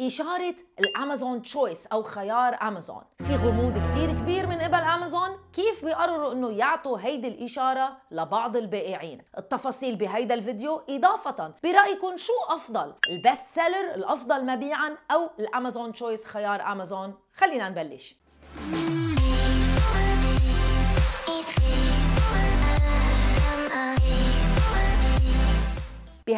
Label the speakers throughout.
Speaker 1: إشارة الأمازون تشويس أو خيار أمازون في غموض كتير كبير من قبل أمازون كيف بيقرروا أنه يعطوا هيدي الإشارة لبعض البائعين التفاصيل بهيدا الفيديو إضافة برأيكم شو أفضل البست سيلر الأفضل مبيعا أو الأمازون تشويس خيار أمازون خلينا نبلش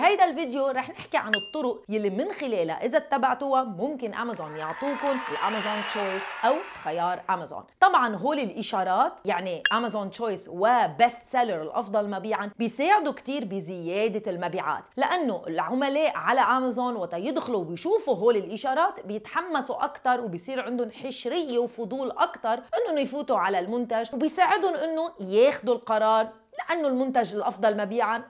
Speaker 1: بهيدا الفيديو رح نحكي عن الطرق يلي من خلالها اذا اتبعتوها ممكن امازون يعطوكم الامازون تشويس او خيار امازون طبعا هول الاشارات يعني امازون تشويس وبست سيلر الافضل مبيعا بيساعدوا كثير بزياده المبيعات لانه العملاء على امازون وقت يدخلوا ويشوفوا هول الاشارات بيتحمسوا اكثر وبيصير عندهم حشريه وفضول اكثر انهم يفوتوا على المنتج وبيساعدهم انه ياخذوا القرار لانه المنتج الافضل مبيعا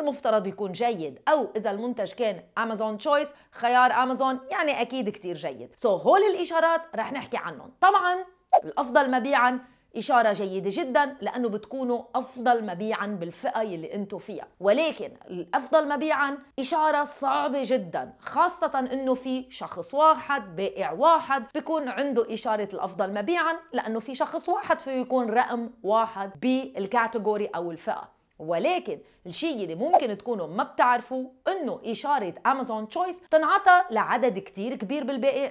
Speaker 1: المفترض يكون جيد او اذا المنتج كان امازون تشويس خيار امازون يعني اكيد كتير جيد سو so, هول الاشارات رح نحكي عنهم طبعا الافضل مبيعا إشارة جيدة جدا لأنه بتكونوا أفضل مبيعا بالفئة اللي أنتم فيها ولكن الأفضل مبيعا إشارة صعبة جدا خاصة أنه في شخص واحد بائع واحد بيكون عنده إشارة الأفضل مبيعا لأنه في شخص واحد فيه يكون رقم واحد بالكاتيجوري أو الفئة ولكن الشيء اللي ممكن تكونوا ما بتعرفوه انه اشاره امازون تشويس تنعطى لعدد كتير كبير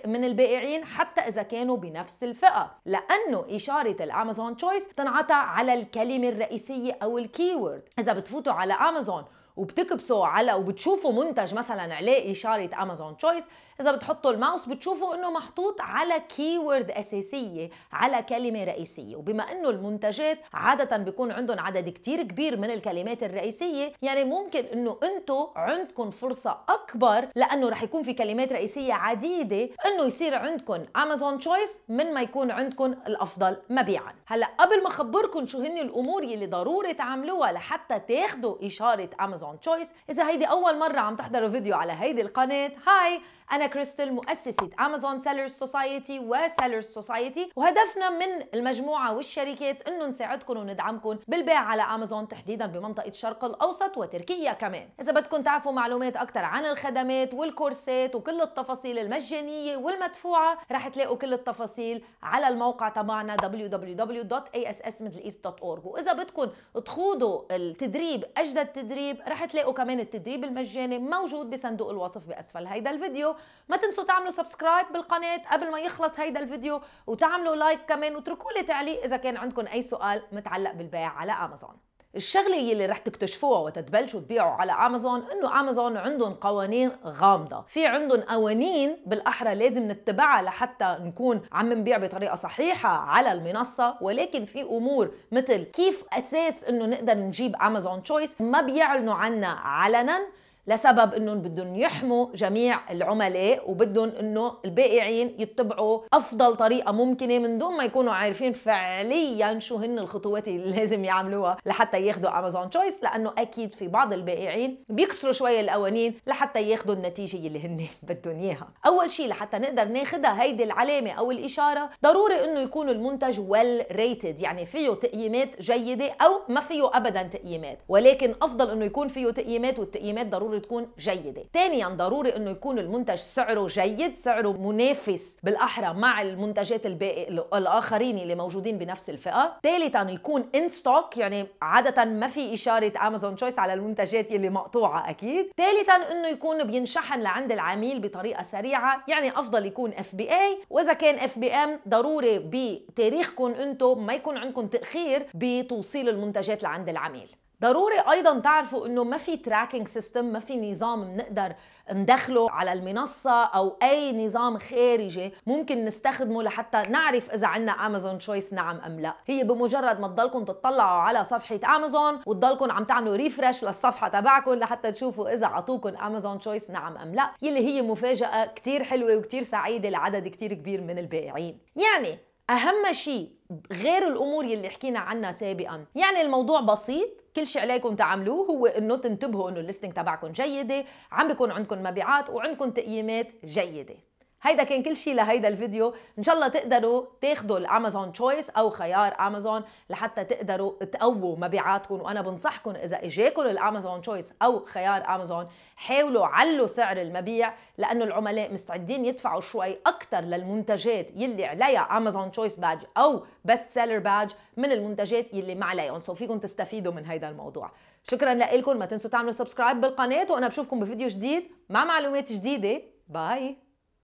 Speaker 1: من البائعين حتى اذا كانوا بنفس الفئه لانه اشاره الامازون تشويس تنعطى على الكلمه الرئيسيه او الكيورد اذا بتفوتوا على امازون وبتكبسوا على وبتشوفوا منتج مثلا عليه اشاره امازون تشويس اذا بتحطوا الماوس بتشوفوا انه محطوط على كيورد اساسيه على كلمه رئيسيه وبما انه المنتجات عاده بيكون عندهم عدد كتير كبير من الكلمات الرئيسيه يعني ممكن انه انتم عندكم فرصه اكبر لانه رح يكون في كلمات رئيسيه عديده انه يصير عندكم امازون تشويس من ما يكون عندكم الافضل مبيعا هلا قبل ما اخبركم شو هن الامور يلي ضروري تعملوها لحتى تاخذوا اشاره امازون امازون تشويس اذا هيدي اول مره عم تحضروا فيديو على هيدي القناه هاي انا كريستل مؤسسه امازون سيلرز سوسايتي وسيلرز سوسايتي وهدفنا من المجموعه والشركات انه نساعدكم وندعمكم بالبيع على امازون تحديدا بمنطقه الشرق الاوسط وتركيا كمان اذا بدكم تعرفوا معلومات اكثر عن الخدمات والكورسات وكل التفاصيل المجانيه والمدفوعه رح تلاقوا كل التفاصيل على الموقع تبعنا www.assmiddleeast.org e واذا بدكم تخوضوا التدريب اجدد تدريب رح تلاقوا كمان التدريب المجاني موجود بصندوق الوصف باسفل هيدا الفيديو ما تنسوا تعملوا سبسكرايب بالقناه قبل ما يخلص هيدا الفيديو وتعملوا لايك كمان وتركوا لي تعليق اذا كان عندكم اي سؤال متعلق بالبيع على امازون الشغله يلي رح تكتشفوها وتتبلشوا تبيعوا على امازون انه امازون عندهم قوانين غامضه في عندهم قوانين بالاحرى لازم نتبعها لحتى نكون عم نبيع بطريقه صحيحه على المنصه ولكن في امور مثل كيف اساس انه نقدر نجيب امازون تشويس ما بيعلنوا عنا علنا لسبب انهم بدهم يحموا جميع العملاء وبدهم انه البائعين يتبعوا افضل طريقه ممكنه من دون ما يكونوا عارفين فعليا شو هن الخطوات اللي لازم يعملوها لحتى ياخذوا امازون تشويس لانه اكيد في بعض البائعين بيكسروا شوي القوانين لحتى ياخذوا النتيجه اللي هن بدهم اياها اول شيء لحتى نقدر ناخذها هيدي العلامه او الاشاره ضروري انه يكون المنتج ويل ريتد يعني فيه تقييمات جيده او ما فيه ابدا تقييمات ولكن افضل انه يكون فيه تقييمات والتقييمات ضروري ضروري تكون جيده ثانيا ضروري انه يكون المنتج سعره جيد سعره منافس بالاحرى مع المنتجات الباقي الاخرين اللي موجودين بنفس الفئه ثالثا يكون ان ستوك يعني عاده ما في اشاره امازون تشويس على المنتجات اللي مقطوعه اكيد ثالثا انه يكون بينشحن لعند العميل بطريقه سريعه يعني افضل يكون اف بي اي واذا كان اف بي ام ضروري بتاريخكم انتم ما يكون عندكم تاخير بتوصيل المنتجات لعند العميل ضروري ايضا تعرفوا انه ما في تراكنج سيستم ما في نظام بنقدر ندخله على المنصه او اي نظام خارجي ممكن نستخدمه لحتى نعرف اذا عندنا امازون تشويس نعم ام لا هي بمجرد ما تضلكم تطلعوا على صفحه امازون وتضلكم عم تعملوا ريفرش للصفحه تبعكم لحتى تشوفوا اذا عطوكم امازون تشويس نعم ام لا يلي هي مفاجاه كثير حلوه وكثير سعيده لعدد كثير كبير من البائعين يعني اهم شيء غير الامور يلي حكينا عنها سابقا يعني الموضوع بسيط كل شيء عليكم تعملوه هو انه تنتبهوا انه الليستنج تبعكم جيده عم بيكون عندكم مبيعات وعندكم تقييمات جيده هيدا كان كل شيء لهيدا الفيديو ان شاء الله تقدروا تاخذوا الامازون تشويس او خيار امازون لحتى تقدروا تقووا مبيعاتكم وانا بنصحكم اذا اجاكم الامازون تشويس او خيار امازون حاولوا علوا سعر المبيع لانه العملاء مستعدين يدفعوا شوي اكثر للمنتجات يلي عليها امازون تشويس بادج او بس سيلر بادج من المنتجات يلي ما عليهم سو فيكم تستفيدوا من هيدا الموضوع شكرا لكم ما تنسوا تعملوا سبسكرايب بالقناه وانا بشوفكم بفيديو جديد مع معلومات جديده باي